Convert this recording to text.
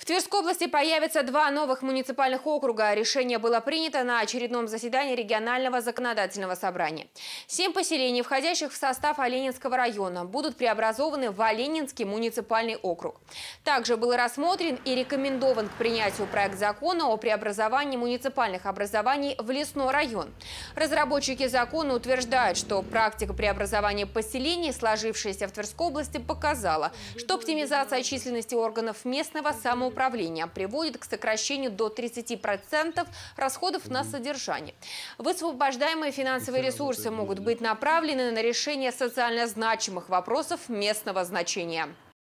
В Тверской области появятся два новых муниципальных округа. Решение было принято на очередном заседании регионального законодательного собрания. Семь поселений, входящих в состав Оленинского района, будут преобразованы в Оленинский муниципальный округ. Также был рассмотрен и рекомендован к принятию проект закона о преобразовании муниципальных образований в лесной район. Разработчики закона утверждают, что практика преобразования поселений, сложившаяся в Тверской области, показала, что оптимизация численности органов местного самоуправления управления приводит к сокращению до 30% расходов на содержание. Высвобождаемые финансовые ресурсы могут быть направлены на решение социально значимых вопросов местного значения.